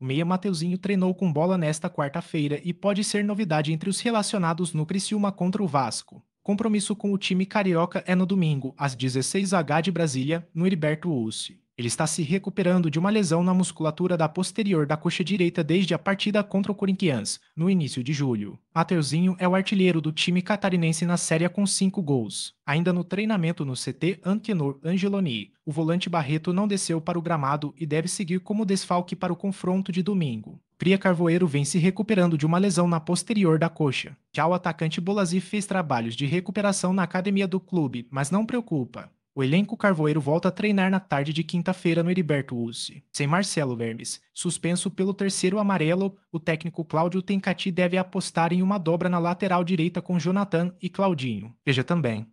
O meia Mateuzinho treinou com bola nesta quarta-feira e pode ser novidade entre os relacionados no Criciúma contra o Vasco. Compromisso com o time carioca é no domingo, às 16h de Brasília, no Heriberto Ussi. Ele está se recuperando de uma lesão na musculatura da posterior da coxa direita desde a partida contra o Corinthians, no início de julho. Mateuzinho é o artilheiro do time catarinense na série com cinco gols. Ainda no treinamento no CT Antenor Angeloni, o volante Barreto não desceu para o gramado e deve seguir como desfalque para o confronto de domingo. Pria Carvoeiro vem se recuperando de uma lesão na posterior da coxa. Já o atacante Bolazzi fez trabalhos de recuperação na academia do clube, mas não preocupa. O elenco carvoeiro volta a treinar na tarde de quinta-feira no Heriberto Ussi. Sem Marcelo Vermes, suspenso pelo terceiro amarelo, o técnico Cláudio Tencati deve apostar em uma dobra na lateral direita com Jonathan e Claudinho. Veja também.